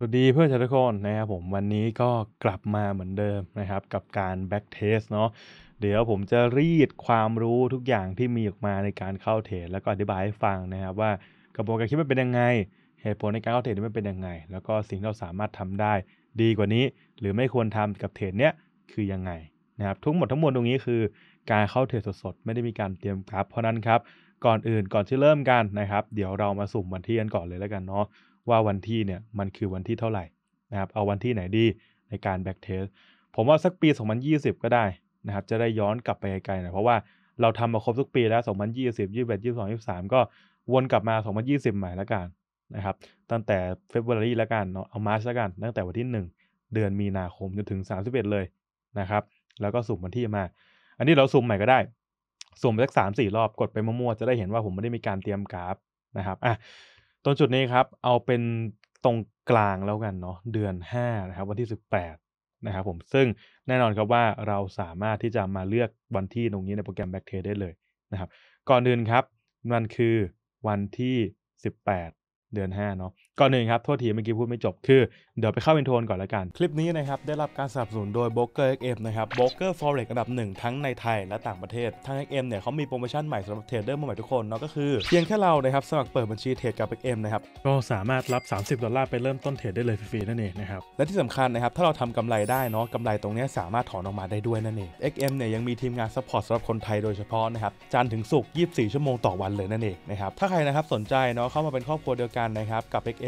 สวัสดีเพื่อนชาวทุกคนนะครับผมวันนี้ก็กลับมาเหมือนเดิมนะครับ กับการแบ็กเทสเนาะเดี๋ยวผมจะรีดความรู้ทุกอย่างที่มีออกมาในการเข้าเทรดแล้วก็อธิบายให้ฟังนะครับว่ากระบวนการคิดมันเป็นยังไงเหตุผลในการเข้าเทรดมันเป็นยังไง แล้วก็สิ่งที่เราสามารถทำได้ ดีกว่านี้หรือไม่ควรทำกับเทรดเนี้ยคือยังไงนะครับทั้งหมดทั้งมวลตรงนี้คือ การเข้าเทรดสดๆไม่ได้มีการเตรียมกราฟเพราะนั้นครับก่อนอื่นก่อนที่เริ่มกันนะครับ เดี๋ยวเรามาสุ่มวันที่กันก่อนเลยแล้วกันเนาะว่าวันที่เนี่ยมันคือวันที่เท่าไหร่นะครับเอาวันที่ไหนดีในการแบ็กเทสผมว่าสักปี 2020 ก็ได้นะครับจะได้ย้อนกลับไปไกลๆหน่อยเพราะว่าเราทำมาครบทุกปีแล้ว 2020 21 22 23 ก็วนกลับมา 2020ใหม่ละกันนะครับ ตั้งแต่เฟบรุรีละกันเนาะเอามาร์ชละกัน ตั้งแต่วันที่ 1 เดือนมีนาคมจนถึง 31 เลยนะครับ แล้วก็สุ่มวันที่มา อันนี้เราสุ่มใหม่ก็ได้สุ่มสักสามสี่รอบกดไปมั่วๆจะได้เห็นว่าผมไม่ได้มีการเตรียมกราฟนะครับอ่ะตรงจุดนี้ครับเอาเป็นตรงกลางแล้วกันเนาะเดือน5นะครับวันที่ 18 นะครับผมซึ่งแน่นอนครับว่าเราสามารถที่จะมาเลือกวันที่ตรงนี้ในโปรแกรม Backtrace ได้เลยนะครับ ก่อนอื่นครับมันคือวันที่ 18 เดือน 5 เนาะก่อนหนึ่งครับโทษทีเมื่อกี้พูดไม่จบคือ เดี๋ยวไปเข้าเป็นโทนก่อนละกัน คลิปนี้นะครับ ได้รับการสนับสนุนโดย b r o k e r XM นะครับ b r o k e r Forex อันดับหนึ่งทั้งในไทยและต่างประเทศทาง XM เนี่ยเขามีโปรโมชั่นใหม่สำหรับเทรดเดอร์ใหม่ทุกคนเนาะก็คือเพียงแค่เรานะครับ สมัครเปิดบัญชีเทรดกับ XM นะครับก็สามารถรับ 30 ดอลลาร์ไปเริ่มต้นเทรดได้เลยฟรีๆนั่นเองนะครับและที่สำคัญนะครับถ้าเราทำกำไรได้เนาะกำไรตรงนี้สามารถถอนออกมาได้ด้วยนั่นเอง XM เนี่ยยังมีทีมงานซัพพอร์ตสำหรับคนไทยโดยเฉพาะนะครับจันถึงศุกร์24 ชั่วโมงต่อวันเลยนั่นเองนะครับถ้าใครนะครับสนใจเนาะเข้ามาเป็นครอบครัวเดียวกันนะครับกับ XM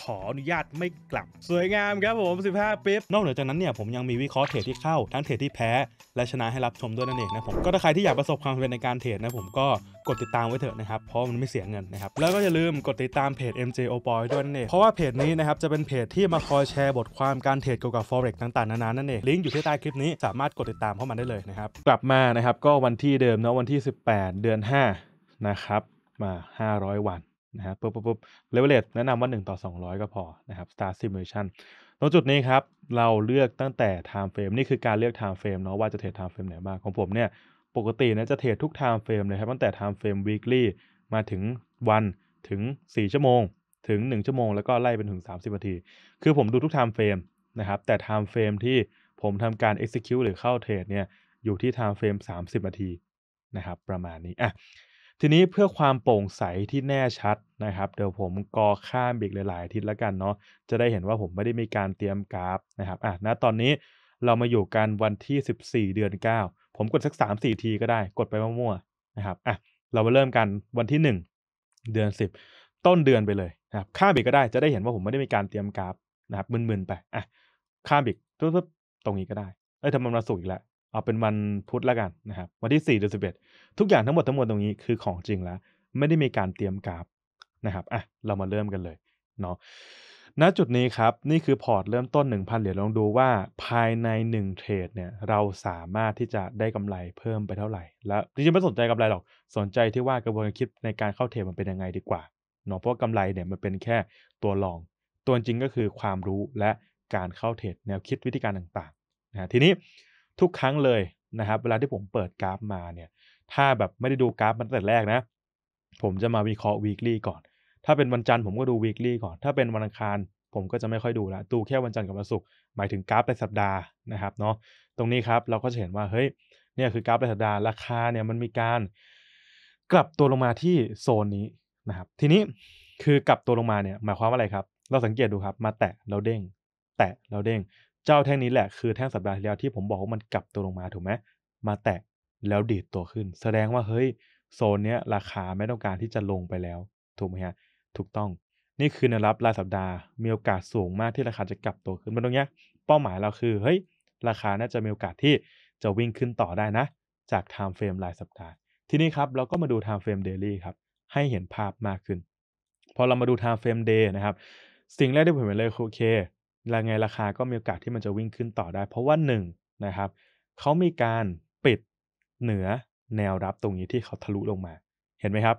ขออนุญาตไม่กลับสวยงามครับผม 15ปิ๊บนอกเหนือจากนั้นเนี่ยผมยังมีวิเคราะห์เทรดที่เข้า ทั้งเทรดที่แพ้ และชนะให้รับชมด้วยนั่นเองนะผม ก็ถ้าใครที่อยากประสบความสำเร็จในการเทรดนะผมก็กดติดตามไว้เถอะนะครับ เพราะมันไม่เสียเงินนะครับ แล้วก็อย่าลืมกดติดตามเพจ MJ o p o y ด้วยนั่นเอง เพราะว่าเพจนี้นะครับจะเป็นเพจที่มาคอยแชร์บทความการเทรดเกี่ยวกับ forex ต่าง ๆ นานานั่นเองลิงก์อยู่ที่ใต้คลิปนี้สามารถกดติดตามเข้ามาได้เลยนะครับกลับมานะครับก็วันที่เดิมเนาะวันที่ 18 เดือน5นะครับมา500วันนะฮะปุ๊บปุ๊บปุ๊บเลเวลเลตแนะนำว่า1ต่อ200 ก็พอนะครับ Star Simulation ตรงจุดนี้ครับ เราเลือกตั้งแต่ Time Frame นี่คือการเลือก Time Frame เนาะว่าจะเทรด Time Frame ไหนบ้างของผมเนี่ยปกตินะจะเทรดทุก Time Frame เลยครับตั้งแต่ Time Frame Weekly มาถึงวันถึง 4 ชั่วโมง ถึง 1 ชั่วโมง แล้วก็ไล่เป็นถึง 30นาที คือผมดูทุก Time Frame นะครับแต่ Time Frame ที่ผมทำการ execute หรือเข้าเทรดเนี่ยอยู่ที่ Time Frame 30นาทีนะครับ ประมาณนี้อ่ะทีนี้เพื่อความโปร่งใสที่แน่ชัดนะครับเดี๋ยวผมกอข้ามอีกหลายๆทิศแล้วกันเนาะจะได้เห็นว่าผมไม่ได้มีการเตรียมกราฟนะครับอ่ะณตอนนี้เรามาอยู่กันวันที่14เดือน9ผมกดสัก3-4ทีก็ได้กดไปมั่วๆนะครับอ่ะเรามาเริ่มกันวันที่1เดือน10ต้นเดือนไปเลยนะครับข้ามอีกก็ได้จะได้เห็นว่าผมไม่ได้มีการเตรียมกราฟนะครับมึนๆไปอ่ะข้ามอีกุ๊ๆตรงนี้ก็ได้เอ้ยทำมันมาสูงอีกแล้วเอาเป็นวันพุธละกันนะครับ วันที่4ี่เดือนสิทุกอย่างทั้งหมดทั้งมวลตรงนี้คือของจริงแล้ว ไม่ได้มีการเตรียมกราฟนะครับอ่ะเรามาเริ่มกันเลยเนาะณจุดนี้ครับ นี่คือพอร์ตเริ่มต้น 1,000 เหรียญลองดูว่าภายใน 1 เทรดเนี่ย เราสามารถที่จะได้กำไรเพิ่มไปเท่าไหร่ แล้ว จริงๆไม่สนใจกำไรหรอกสนใจที่ว่ากระบวนการคิดในการเข้าเทรดมันเป็นยังไงดีกว่าเนาะเพราะกำไรเนี่ยมันเป็นแค่ตัวลอง ตัวจริงก็คือความรู้และการเข้าเทรดแนวคิดวิธีการต่างๆนะทีนี้ทุกครั้งเลยนะครับเวลาที่ผมเปิดกราฟมาเนี่ยถ้าแบบไม่ได้ดูกราฟมันตั้งแต่แรกนะผมจะมาวิเคราะห์ weekly ก่อน ถ้าเป็นวันจันทร์ผมก็ดู weekly ก่อน ถ้าเป็นวันอังคาร ผมก็จะไม่ค่อยดูละดูแค่วันจันทร์กับวันศุกร์หมายถึงกราฟรายสัปดาห์นะครับเนาะตรงนี้ครับเราก็จะเห็นว่าเฮ้ยเนี่ยคือกราฟรายสัปดาห์ราคาเนี่ยมันมีการ กลับตัวลงมาที่โซนนี้นะครับ ทีนี้คือกลับตัวลงมาเนี่ยหมายความว่าอะไรครับ เราสังเกตดูครับมาแตะเราเด้งแตะเราเด้งเจ้าแท่งนี้แหละคือแท่งสัปดาห์ที่แล้วที่ผมบอกว่ามันกลับตัวลงมาถูกไหม มาแตะแล้วดีดตัวขึ้น แสดงว่าเฮ้ยโซนเนี้ยราคาไม่ต้องการที่จะลงไปแล้ว ถูกไหมฮะถูกต้อง นี่คือแนวรับรายสัปดาห์ มีโอกาสสูงมากที่ราคาจะกลับตัวขึ้นมาตรงเนี้ยเป้าหมายเราคือเฮ้ยราคาน่าจะมีโอกาสที่จะวิ่งขึ้นต่อได้นะ จากไทม์เฟรมรายสัปดาห์ทีนี้ครับเราก็มาดูไทม์เฟรมเดลี่ครับให้เห็นภาพมากขึ้น พอเรามาดูไทม์เฟรมเดย์นะครับ สิ่งแรกที่ผมเห็นเลยโอเคล้วไงราคาก็มีโอกาสที่มันจะวิ่งขึ้นต่อได้ เพราะว่า1นนะครับเขามีการปิดเหนือแนวรับตรงนี้ที่เขาทะลุลงมา เห็นไหมครับ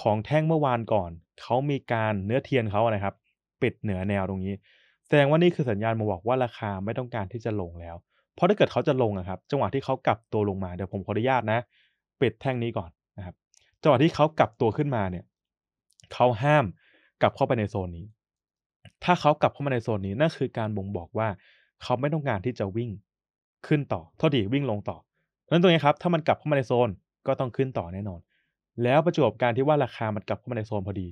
ของแท่งเมื่อวานก่อน เขามีการเนื้อเทียนเขาอะไรครับปิดเหนือแนวตรงนี้แสดงว่านี่คือสัญญาณมาบอกว่าราคาไม่ต้องการที่จะลงแล้วเพราะถ้าเกิดเขาจะลงนะครับ จังหวะที่เขากลับตัวลงมาเดี๋ยวผมขออนุญาตนะ ปิดแท่งนี้ก่อนนะครับจังหวะที่เขากลับตัวขึ้นมาเนี่ยเขาห้ามกลับเข้าไปในโซนนี้ถ้าเขากลับเข้ามาในโซนนี้นั่นคือการบ่งบอกว่าเขาไม่ต้องการที่จะวิ่งขึ้นต่อเท่าดีวิ่งลงต่อนั้นตรงนี้ครับถ้ามันกลับเข้ามาในโซนก็ต้องขึ้นต่อแน่นอน แล้วประจวบการที่ว่าราคามันกลับเข้ามาในโซนพอดี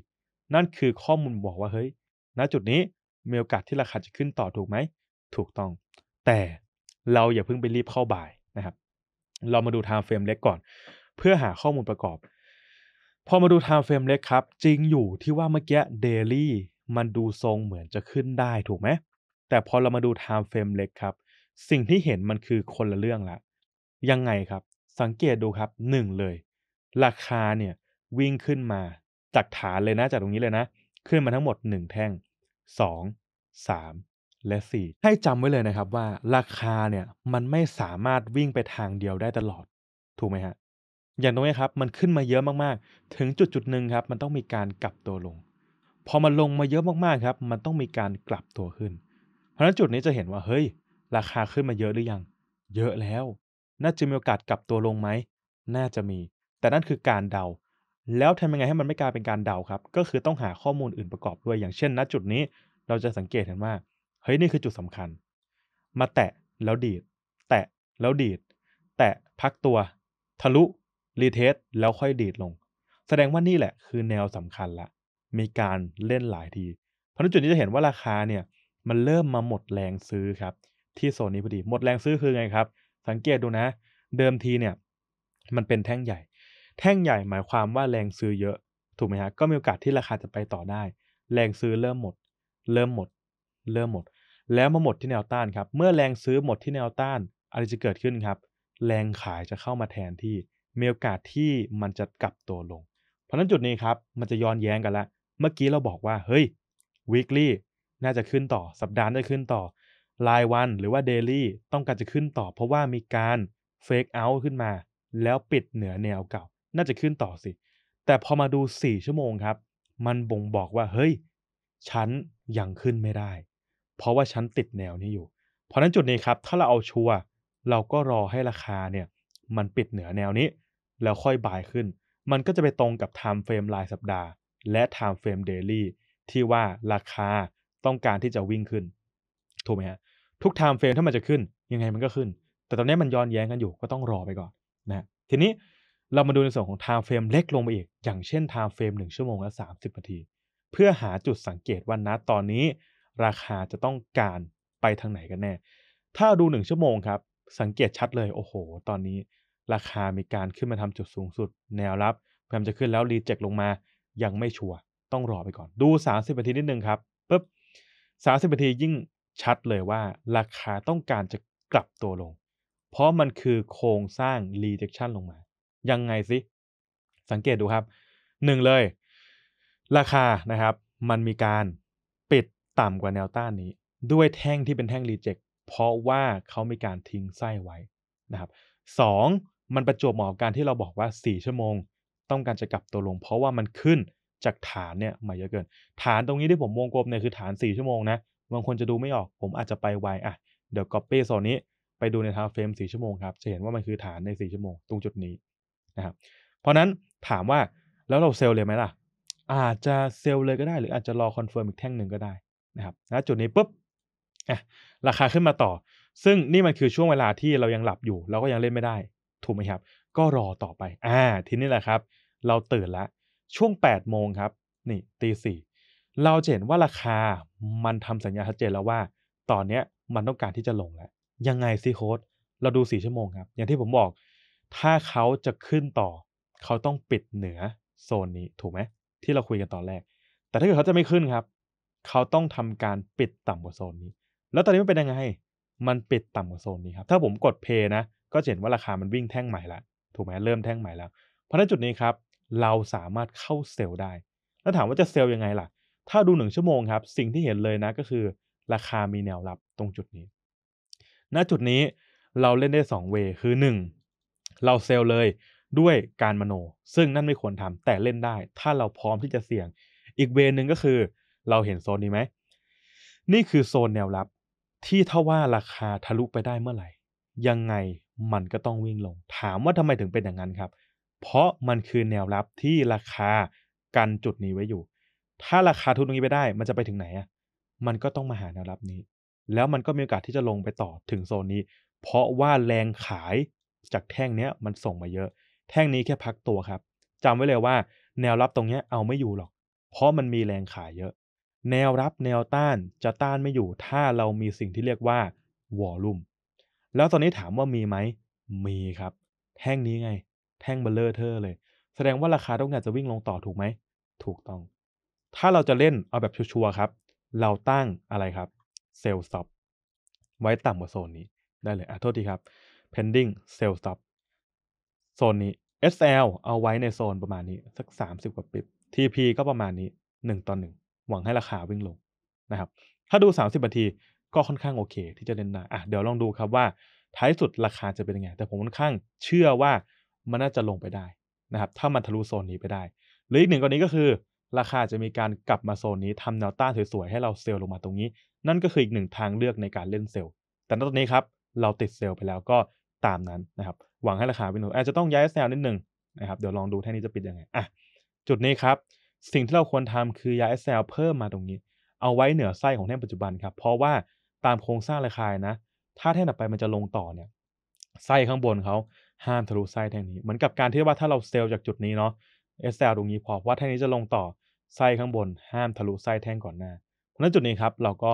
นั่นคือข้อมูลบอกว่าเฮ้ย ณจุดนี้มีโอกาสที่ราคาจะขึ้นต่อถูกไหม ถูกต้อง แต่เราอย่าเพิ่งไปรีบเข้าบ่ายนะครับ เรามาดูไทม์เฟรมเล็กก่อนเพื่อหาข้อมูลประกอบ พอมาดูไทม์เฟรมเล็กครับจริงอยู่ที่ว่าเมื่อกี้เดลี่มันดูทรงเหมือนจะขึ้นได้ถูกไหม แต่พอเรามาดูไทม์เฟรมเล็กครับ สิ่งที่เห็นมันคือคนละเรื่องละ ยังไงครับ สังเกตดูครับหนึ่งเลย ราคาเนี่ย วิ่งขึ้นมาจากฐานเลยนะ จากตรงนี้เลยนะ ขึ้นมาทั้งหมด1แท่ง 2 3และ4ให้จำไว้เลยนะครับว่าราคาเนี่ยมันไม่สามารถวิ่งไปทางเดียวได้ตลอด ถูกไหมฮะ อย่างตรงนี้ครับมันขึ้นมาเยอะมาก ๆ ถึงจุดจุดหนึ่งครับ มันต้องมีการกลับตัวลงพอมันลงมาเยอะมากๆครับ มันต้องมีการกลับตัวขึ้น เพราะฉะนั้นจุดนี้จะเห็นว่า เฮ้ย ราคาขึ้นมาเยอะหรือยัง เยอะแล้ว น่าจะมีโอกาสกลับตัวลงไหม น่าจะมี แต่นั่นคือการเดา แล้วทำยังไงให้มันไม่กลายเป็นการเดาครับ ก็คือต้องหาข้อมูลอื่นประกอบด้วย อย่างเช่น ณจุดนี้เราจะสังเกตเห็นว่า เฮ้ย นี่คือจุดสำคัญ มาแตะ แล้วดีด แตะ แล้วดีด แตะ พักตัว ทะลุรีเทสแล้วค่อยดีดลง แสดงว่านี่แหละ คือแนวสำคัญละมีการเล่นหลายที เพราะนั้นจุดนี้จะเห็นว่าราคาเนี่ย มันเริ่มมาหมดแรงซื้อครับที่โซนนี้พอดีหมดแรงซื้อคือไงครับ สังเกตดูนะ เดิมทีเนี่ยมันเป็นแท่งใหญ่ แท่งใหญ่หมายความว่าแรงซื้อเยอะ ถูกไหมฮะก็มีโอกาสที่ราคาจะไปต่อได้ แรงซื้อเริ่มหมด เริ่มหมด เริ่มหมด แล้วมาหมดที่แนวต้านครับ เมื่อแรงซื้อหมดที่แนวต้าน อะไรจะเกิดขึ้นครับ แรงขายจะเข้ามาแทนที่มีโอกาสที่มันจะกลับตัวลง เพราะนั้นจุดนี้ครับมันจะย้อนแย้งกันละเมื่อกี้เราบอกว่าเฮ้ย weekly น่าจะขึ้นต่อ สัปดาห์น่าจะขึ้นต่อ รายวันหรือว่า daily ต้องการจะขึ้นต่อเพราะว่ามีการ fake out ขึ้นมา แล้วปิดเหนือแนวเก่า น่าจะขึ้นต่อสิ แต่พอมาดู 4 ชั่วโมงครับ มันบ่งบอกว่าเฮ้ยฉันยังขึ้นไม่ได้ เพราะว่าฉันติดแนวนี้อยู่ เพราะนั้นจุดนี้ครับถ้าเราเอาชัวร์เราก็รอให้ราคาเนี่ยมันปิดเหนือแนวนี้ แล้วค่อยบายขึ้น มันก็จะไปตรงกับ time frame รายสัปดาห์และ Time Frame Daily ที่ว่าราคาต้องการที่จะวิ่งขึ้น ถูกไหมฮะทุก Time Frame ถ้ามันจะขึ้นยังไงมันก็ขึ้น แต่ตอนนี้มันย้อนแย้งกันอยู่ก็ต้องรอไปก่อนนะทีนี้เรามาดูในส่วนของ Time Frame เล็กลงไปอีกอย่างเช่น Time Frame 1 ชั่วโมงและ 30นาที เพื่อหาจุดสังเกตว่านะตอนนี้ ราคาจะต้องการไปทางไหนกันแน่ ถ้าดู 1 ชั่วโมงครับสังเกตชัดเลยโอ้โห ตอนนี้ราคามีการขึ้นมาทำจุดสูงสุด แนวรับพยายามจะขึ้นแล้วรีเจ็คลงมายังไม่ชัวร์ต้องรอไปก่อน ดู 30นาทีนิดนึงครับปุ๊บ 30นาทียิ่งชัดเลยว่าราคาต้องการจะกลับตัวลง เพราะมันคือโครงสร้าง rejection ลงมา ยังไงสิสังเกตดูครับ หนึ่งเลย ราคานะครับ มันมีการ ปิดต่ำกว่าแนวต้านนี้ ด้วยแท่งที่เป็นแท่ง reject เพราะว่าเขามีการทิ้งไส้ไว้นะครับสอง มันประจวบเหมาะกับการที่เราบอกว่า4ชั่วโมงต้องการจะกลับตัวลงเพราะว่ามันขึ้นจากฐานเนี่ยมาเยอะเกิน ฐานตรงนี้ที่ผมวงกลมเนี่ยคือฐาน4 ชั่วโมงนะบางคนจะดูไม่ออก ผมอาจจะไปไวอ่ะ เดี๋ยวก๊อปปี้โซนนี้ไปดูในทาวเฟรม4ชั่วโมงครับจะเห็นว่ามันคือฐานใน4ชั่วโมงตรงจุดนี้นะครับ เพราะนั้นถามว่าแล้วเราเซลล์เลยไหมล่ะ อาจจะเซลล์เลยก็ได้หรืออาจจะรอคอนเฟิร์มอีกแท่งหนึ่งก็ได้นะครับณจุดนี้ปุ๊บอะราคาขึ้นมาต่อ ซึ่งนี่มันคือช่วงเวลาที่เรายังหลับอยู่เราก็ยังเล่นไม่ได้ ถูกไหมครับ ก็รอต่อไปอ่าทีนี้แหละครับเราตื่นแล้วช่วง8โมงครับนี่ตีสี่เราเห็นว่าราคามันทำสัญญาชัดเจนแล้วว่า ตอนเนี้ยมันต้องการที่จะลงแล้วยังไงซิโค้ดเราดู 4 ชั่วโมงครับอย่างที่ผมบอก ถ้าเขาจะขึ้นต่อเขาต้องปิดเหนือโซนนี้ ถูกไหมที่เราคุยกันตอนแรกแต่ถ้าเกิดเขาจะไม่ขึ้นครับ เขาต้องทำการปิดต่ำกว่าโซนนี้ แล้วตอนนี้มันเป็นยังไงมันปิดต่ำกว่าโซนนี้ครับถ้าผมกดเพย์นะ ก็เห็นว่าราคามันวิ่งแท่งใหม่ละถูกไหมเริ่มแท่งใหม่แล้ว เพราะในจุดนี้ครับเราสามารถเข้าเซลล์ได้ แล้วถามว่าจะเซลล์ยังไงล่ะ ถ้าดูหนึ่งชั่วโมงครับ สิ่งที่เห็นเลยนะก็คือ ราคามีแนวรับตรงจุดนี้ ณ จุดนี้เราเล่นได้2เวคือ 1 เราเซลเลยด้วยการมโน ซึ่งนั่นไม่ควรทำแต่เล่นได้ ถ้าเราพร้อมที่จะเสี่ยง อีกเวนึงก็คือ เราเห็นโซนนี้ไหม นี่คือโซนแนวรับ ที่ถ้าว่าราคาทะลุไปได้เมื่อไหร่ ยังไงมันก็ต้องวิ่งลง ถามว่าทำไมถึงเป็นอย่างนั้นครับเพราะมันคือแนวรับที่ราคากันจุดนี้ไว้อยู่ ถ้าราคาทุนตรงนี้ไปได้ มันจะไปถึงไหนอ่ะมันก็ต้องมาหาแนวรับนี้ แล้วมันก็มีโอกาสที่จะลงไปต่อถึงโซนนี้ เพราะว่าแรงขายจากแท่งเนี้ยมันส่งมาเยอะ แท่งนี้แค่พักตัวครับ จำไว้เลยว่าแนวรับตรงเนี้ยเอาไม่อยู่หรอก เพราะมันมีแรงขายเยอะ แนวรับแนวต้านจะต้านไม่อยู่ ถ้าเรามีสิ่งที่เรียกว่าวอลลุ่ม แล้วตอนนี้ถามว่ามีไหม มีครับ แท่งนี้ไงแท่งเบลเลอร์เธอเลย แสดงว่าราคาต้องการจะวิ่งลงต่อถูกไหม ถูกต้อง ถ้าเราจะเล่นเอาแบบชัวร์ครับ เราตั้งอะไรครับเซลล์ซ็อปไว้ต่ำกว่าโซนนี้ ได้เลยอ่ะ โทษทีครับ pending sell stop โซนนี้ SL เอาไว้ในโซนประมาณนี้สัก 30 กว่าปิบ TP ก็ประมาณนี้ 1 ต่อ 1 หวังให้ราคาวิ่งลง นะครับ ถ้าดู 30นาทีก็ค่อนข้างโอเคที่จะเล่นได้อ่ะเดี๋ยวลองดูครับว่าท้ายสุดราคาจะเป็นยังไงแต่ผมค่อนข้างเชื่อว่ามันน่าจะลงไปได้นะครับ ถ้ามันทะลุโซนนี้ไปได้ หรืออีกหนึ่งกรณีก็คือ ราคาจะมีการกลับมา โซน นี้ ทำแนวต้านสวย ๆ ให้เราเซลล์ลงมาตรงนี้ นั่นก็คืออีกหนึ่งทางเลือกในการเล่นเซลล์แต่ตอนนี้ครับ เราติดเซลล์ไปแล้วก็ตามนั้นนะครับ หวังให้ราคาเป็นหนุนอาจจะต้องย้ายแซลนิดหนึ่งนะครับเดี๋ยวลองดูแท่นี้จะปิดยังไงอ่ะจุดนี้ครับ สิ่งที่เราควรทำคือย้ายแซลเพิ่มมาตรงนี้ เอาไว้เหนือไส้ของแท่งปัจจุบันครับเพราะว่าตามโครงสร้างราคานะ ถ้าแท่งต่อไปมันจะลงต่อเนี่ยไส้ข้างบนเขาห้ามทะลุไส้แท่งนี้เหมือนกับการที่ว่าถ้าเราเซลล์จากจุดนี้เนาะเอสเซลตรงนี้พอว่าแท่งนี้จะลงต่อไส้ข้างบนห้ามทะลุไส้แท่งก่อนหน้าเพราะนั้นจุดนี้ครับเราก็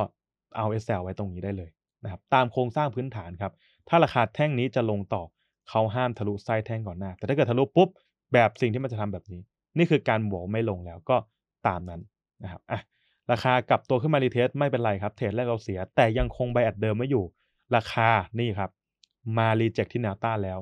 เอาเอสเซลไว้ตรงนี้ได้เลยนะครับตามโครงสร้างพื้นฐานครับถ้าราคาแท่งนี้จะลงต่อเขาห้ามทะลุไส้แท่งก่อนหน้า แต่ถ้าเกิดทะลุปุ๊บแบบสิ่งที่มันจะทำแบบนี้ นี่คือการมวไม่ลงแล้วก็ตามนั้นนะครับอ่ะราคากลับตัวขึ้นมารีเทสไม่เป็นไรครับเทรดแรกเราเสียแต่ยังคงใบแอดเดิมไม่อยู่ ราคานี่ครับมารีเจ็คที่แนวต้านแล้ว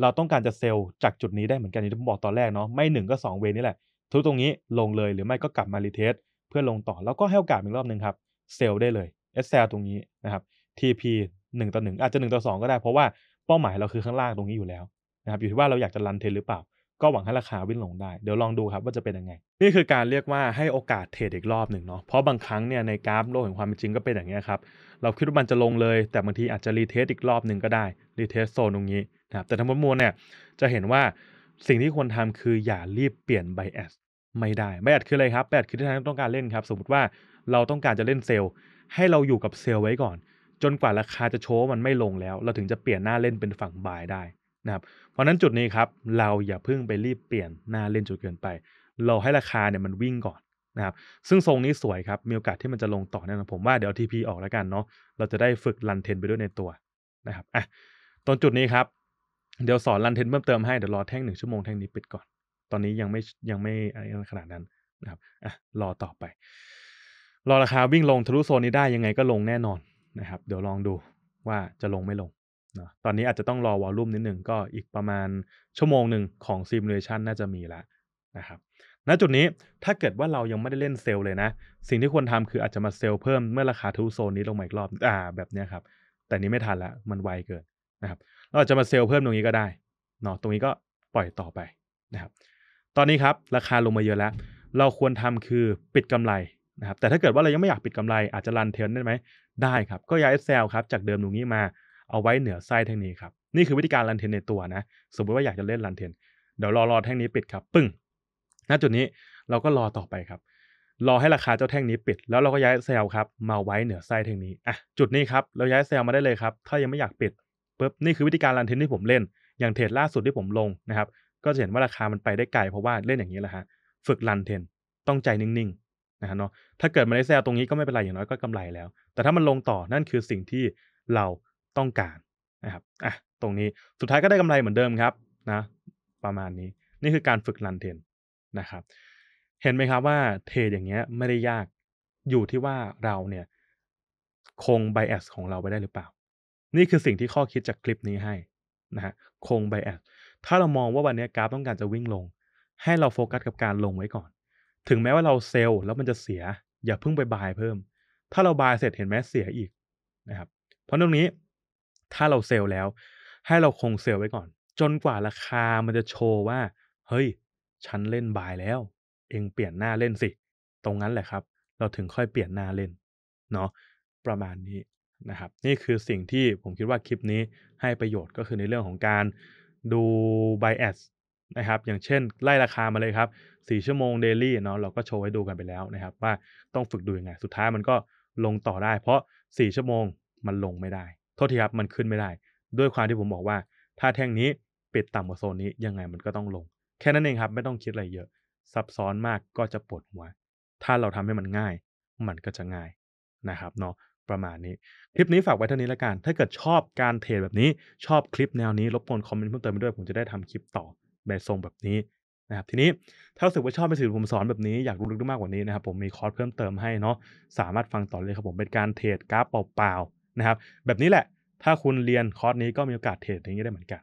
เราต้องการจะเซลล์จากจุดนี้ได้เหมือนกันที่ผมบอกตอนแรกเนาะ ไม่หนึ่งก็ 2 เวนี่แหละ ทุกตรงนี้ลงเลยหรือไม่ก็กลับมารีเทสเพื่อลงต่อแล้วก็ให้โอกาสอีกรอบหนึ่งครับเซลล์ได้เลย SL ตรงนี้นะครับ TP 1ต่อ1อาจจะ1ต่อ2 ก็ได้เพราะว่าเป้าหมายเราคือข้างล่างตรงนี้อยู่แล้วนะครับอยู่ที่ว่าเราอยากจะรันเทดหรือเปล่า ก็หวังให้ราคาวิ่งลงได้เดี๋ยวลองดูครับว่าจะเป็นยังไงนี่คือการเรียกว่าให้โอกาสเทรดอีกรอบหนึ่งเนาะเพราะบางครั้งเนี่ยในกราฟโลกแห่งความเป็นจริงก็เป็นอย่างนี้ครับเราคิดว่ามันจะลงเลย แต่บางทีอาจจะรีเทสอีกรอบหนึ่งก็ได้รีเทสโซนตรงนี้นะครับแต่ทั้งหมดมวลเนี่ยจะเห็นว่าสิ่งที่ควรทำคืออย่ารีบเปลี่ยนไบแอสไม่ได้ไบแอสคืออะไรครับไบแอสคือที่ทางต้องการเล่นครับ สมมติว่าเราต้องการจะเล่นเซลล์ให้เราอยู่กับเซลล์ไว้ก่อน จนกว่าราคาจะโชว์มันไม่ลงแล้ว เราถึงจะเปลี่ยนหน้าเล่นเป็นฝั่งบายได้นะครับเพราะนั้นจุดนี้ครับ เราอย่าเพิ่งไปรีบเปลี่ยนหน้าเล่นจนเกินไป เราให้ราคาเนี่ยมันวิ่งก่อนนะครับ ซึ่งทรงนี้สวยครับมีโอกาสที่มันจะลงต่อแน่นอนผมว่าเดี๋ยวทีพีออกแล้วกันเนาะเราจะได้ฝึกลันเทนไปด้วยในตัวนะครับอ่ะตอนจุดนี้ครับเดี๋ยวสอนรันเทนเพิ่มเติมให้ เดี๋ยวรอแท่งหนึ่งชั่วโมงแท่งนี้ปิดก่อน ตอนนี้ยังไม่ยังไม่อะไรขนาดนั้นนะครับอ่ะรอต่อไป รอราคาวิ่งลงทะลุโซนนี้ได้ยังไงก็ลงแน่นอนนะครับ เดี๋ยวลองดูว่าจะลงไม่ลงนะตอนนี้อาจจะต้องรอวอลลุ่มนิดหนึ่งก็อีกประมาณชั่วโมงหนึ่งของซิมูเลชันน่าจะมีละนะครับ ณจุดนี้ถ้าเกิดว่าเรายังไม่ได้เล่นเซลเลยนะ สิ่งที่ควรทำคืออาจจะมาเซลเพิ่มเมื่อราคาทะลุโซนนี้ลงมาอีกรอบอ่าแบบนี้ครับแต่นี้ไม่ทันละมันไวเกินนะครับเราจะมาเซลล์เพิ่มตรงนี้ก็ได้เนาะตรงนี้ก็ปล่อยต่อไป นะครับ ตอนนี้ครับ ราคาลงมาเยอะแล้ว เราควรทำคือปิดกำไรนะครับ แต่ถ้าเกิดว่าเรายังไม่อยากปิดกำไรอาจจะรันเทนได้ไหมได้ครับ ก็ย้ายเซลล์ครับจากเดิมตรงนี้มา เอาไว้เหนือไส้แท่งนี้ครับ นี่คือวิธีการรันเทนในตัวนะ สมมติว่าอยากจะเล่นรันเทนเดี๋ยวรอรอแท่งนี้ปิดครับปึ้งณจุดนี้เราก็รอต่อไปครับรอให้ราคาเจ้าแท่งนี้ปิด แล้วเราก็ย้ายเซลล์ครับมาไว้เหนือไส้แท่งนี้อ่ะจุดนี้ครับเราย้ายเซลล์มาได้เลยครับถ้ายังไม่อยากปิดปุ๊บ นี่คือวิธีการรันเทนที่ผมเล่น อย่างเทรดล่าสุดที่ผมลงนะครับ ก็จะเห็นว่าราคามันไปได้ไกลเพราะว่าเล่นอย่างนี้แหละฮะ ฝึกรันเทนต้องใจนิ่งๆนะฮะเนาะ ถ้าเกิดมันได้แซลตรงนี้ก็ไม่เป็นไรอย่างน้อยก็กำไรแล้ว แต่ถ้ามันลงต่อ นั่นคือสิ่งที่เราต้องการนะครับ อ่ะ ตรงนี้ สุดท้ายก็ได้กำไรเหมือนเดิมครับนะ ประมาณนี้ นี่คือการฝึกรันเทนนะครับ เห็นไหมครับว่าเทรดอย่างเงี้ยไม่ได้ยาก อยู่ที่ว่าเราเนี่ย คงไบแอสของเราไปได้หรือเปล่านี่คือสิ่งที่ข้อคิดจากคลิปนี้ให้นะฮะคงไบแอดถ้าเรามองว่าวันนี้กราฟต้องการจะวิ่งลง ให้เราโฟกัสกับการลงไว้ก่อน ถึงแม้ว่าเราเซลแล้วมันจะเสีย อย่าเพิ่งไปบายเพิ่ม ถ้าเราบายเสร็จเห็นไหมเสียอีกนะครับเพราะตรงนี้ถ้าเราเซลแล้ว ให้เราคงเซลไว้ก่อน จนกว่าราคามันจะโชว์ว่า เฮ้ยฉันเล่นบายแล้ว เองเปลี่ยนหน้าเล่นสิ ตรงนั้นแหละครับ เราถึงค่อยเปลี่ยนหน้าเล่นเนาะประมาณนี้นะครับ นี่คือสิ่งที่ผมคิดว่าคลิปนี้ให้ประโยชน์ก็คือในเรื่องของการดู bias นะครับ อย่างเช่น ไล่ราคามาเลยครับ 4 ชั่วโมง daily เนาะเราก็โชว์ให้ดูกันไปแล้วนะครับ ว่าต้องฝึกดูยังไงสุดท้ายมันก็ลงต่อได้ เพราะ 4 ชั่วโมงมันลงไม่ได้ โทษทีครับ มันขึ้นไม่ได้ ด้วยความที่ผมบอกว่า ถ้าแท่งนี้ปิดต่ำกว่าโซนนี้ยังไงมันก็ต้องลง แค่นั้นเองครับไม่ต้องคิดอะไรเยอะ ซับซ้อนมากก็จะปวดหัว ถ้าเราทำให้มันง่าย มันก็จะง่ายนะครับเนาะประมาณนี้ คลิปนี้ฝากไว้เท่านี้แล้วกัน ถ้าเกิดชอบการเทรดแบบนี้ชอบคลิปแนวนี้รบกวนคอมเมนต์เพิ่มเติมไปด้วยผมจะได้ทำคลิปต่อแบบทรงแบบนี้นะครับทีนี้ถ้าสึกว่าชอบในสื่อผมสอนแบบนี้อยากรู้ลึกมากกว่านี้นะครับผมมีคอร์สเพิ่มเติมให้เนาะสามารถฟังต่อเลยครับผมเป็นการเทรดกราฟเปล่าๆนะครับแบบนี้แหละถ้าคุณเรียนคอร์สนี้ก็มีโอกาสเทรดอย่างนี้ได้เหมือนกัน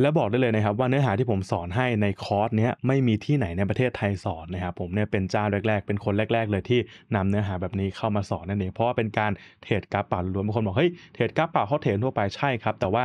และบอกได้เลยนะครับว่าเนื้อหาที่ผมสอนให้ในคอร์สนี้ไม่มีที่ไหนในประเทศไทยสอนนะครับ ผมเนี่ยเป็นเจ้าแรกๆเป็นคนแรกๆ เลยที่นำเนื้อหาแบบนี้เข้ามาสอนนั่นเองเพราะว่าเป็นการเทรดกราฟป่าล้วนบางคนบอกเฮ้ยเทรดกราฟป่าเขาเทรดทั่วไปใช่ครับแต่ว่า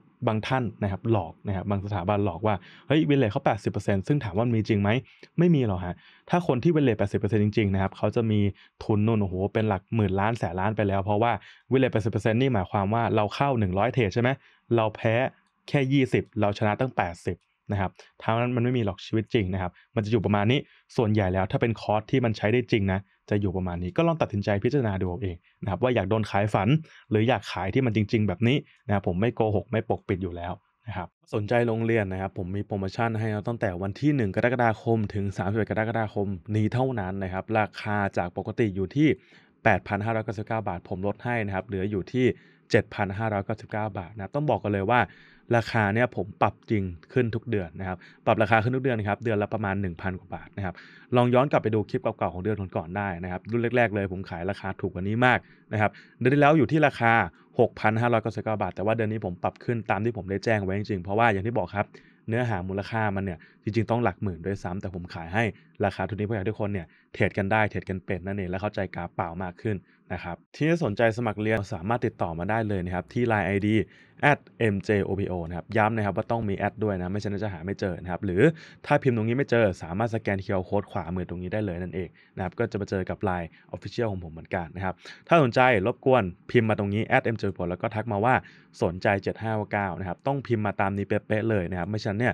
บางท่านนะครับ หลอกนะครับ บางสถาบันหลอกว่า เฮ้ยเวลเลทเขา 80%ซึ่งถามว่ามีจริงไหมไม่มีหรอกฮะ ถ้าคนที่เวลเลท 80%จริง ๆ นะครับเขาจะมีทุนนู่นโอ้โห เป็นหลักหมื่นล้านแสนล้านไปแล้ว เพราะว่าเวลเลท 80%นี่หมายความว่าเราเข้า 100เทรดใช่ไหมเราแพ้แค่ 20 เราชนะตั้ง 80นะครับั้นมันไม่มีหรอกชีวิตจริงนะครับ มันจะอยู่ประมาณนี้ ส่วนใหญ่แล้วถ้าเป็นคอร์สที่มันใช้ได้จริง นะ จะอยู่ประมาณนี้ ก็ลองตัดสินใจพิจารณาดูเองนะครับว่าอยากโดนขายฝัน หรืออยากขายที่มันจริงๆ แบบนี้นะครับผมไม่โกหก ไม่ปกปิดอยู่แล้วนะครับสนใจโรงเรียนนะครับ ผมมีโปรโมชั่นให้ตั้งแต่วันที่1กรกฎาคม ถึง31กรกฎาคมนี้เท่านั้นนะครับ ราคาจากปกติอยู่ที่8,599บาท ผมลดให้นะครับเหลืออยู่ที่ 7,599บาท นะต้องบอกกันเลยว่าราคาเนี่ยผมปรับจริงขึ้นทุกเดือนนะครับ ปรับราคาขึ้นทุกเดือนนะครับ เดือนละประมาณ 1,000กว่าบาทนะครับลองย้อนกลับไปดูคลิปเก่าๆของเดือนก่อนๆได้นะครับรุ่นแรกๆเลยผมขายราคาถูกกว่านี้มากนะครับเดือนที่แล้วอยู่ที่ราคา 6,599บาท แต่ว่าเดือนนี้ผมปรับขึ้นตามที่ผมได้แจ้งไว้จริงๆ เพราะว่าอย่างที่บอกครับ เนื้อหามูลค่ามันเนี่ยจริง ๆต้องหลักหมื่นด้วยซ้ำ แต่ผมขายให้ราคาทุนนี้เพื่อให้ทุกคนเนี่ยเทรดกันได้เทรดกันเป็นนั่นเองและเข้าใจกาเปล่ามากขึ้นนะครับที่สนใจสมัครเรียนสามารถติดต่อมาได้เลยนะครับที่ Line ID @mjopo นะครับ ย้ำนะครับว่าต้องมีแอดด้วยนะ ไม่ฉะนั้นจะหาไม่เจอนะครับ หรือถ้าพิมพ์ตรงนี้ไม่เจอ สามารถสแกนเคอร์โค้ดขวามือตรงนี้ได้เลยนั่นเองนะครับ ก็จะมาเจอกับ l i ออ Official ของผมเหมือนกันนะครับ ถ้าสนใจรบกวนพิมพ์มาตรงนี้ @mjopo แล้วก็ทักมาว่าสนใจ 7 5 9 นะครับ ต้องพิมพ์มาตามนี้เป๊ะๆเลยนะครับ ไม่ฉะนั้นเนี่ย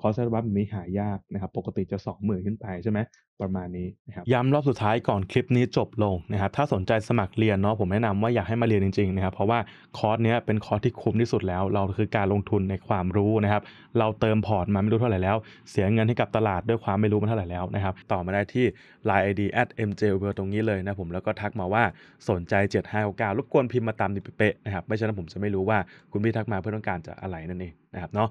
คอร์สอัลบัฟมนี้หา ยากนะครับ ปกติจะ 20,000ขึ้นไปใช่ไหมประมาณนี้นะครับ ย้ำรอบสุดท้ายก่อนคลิปนี้จบลงนะครับ ถ้าสนใจสมัครเรียนเนาะ ผมแนะนำว่าอยากให้มาเรียนจริงๆนะครับ เพราะว่าคอร์สเนี้ยเป็นคอร์สที่คุ้มที่สุดแล้ว เราคือการลงทุนในความรู้นะครับ เราเติมพอร์ตมาไม่รู้เท่าไหร่แล้ว เสียเงินให้กับตลาดด้วยความไม่รู้มาเท่าไหร่แล้วนะครับ ต่อมาได้ที่ line id at mj ตรงนี้เลยนะผม แล้วก็ทักมาว่าสนใจ7599รบกวนพิมพ์มาตามนี้เป๊ะนะครับไม่ฉะนั้นผมจะไม่รู้ว่าคุณพี่ทักมาเพื่อต้องการจะอะไรนั่นเองนะครับเนาะ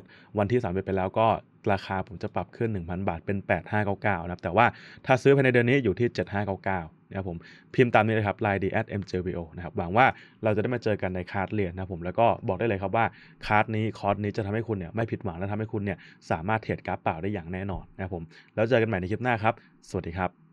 ดวันที่3นไปแล้วก็ราคาผมจะปรับขึ้น1,000บาทเป็น 8599นะครับแต่ว่าถ้าซื้อภายในเดือนนี้อยู่ที่ 7599นะครับผมพิมพ์ตามนี้เลยครับ line d at mjbo นะครับหวังว่าเราจะได้มาเจอกันในคาร์ดเรียนนะผมแล้วก็บอกได้เลยครับว่าคาร์ดนี้คอร์สนี้จะทำให้คุณเนี่ยไม่ผิดหวังและทำให้คุณเนี่ย สามารถเทรดกราฟเปล่าได้อย่างแน่นอนนะครับผมแล้วเจอกันใหม่ในคลิปหน้าครับ สวัสดีครับ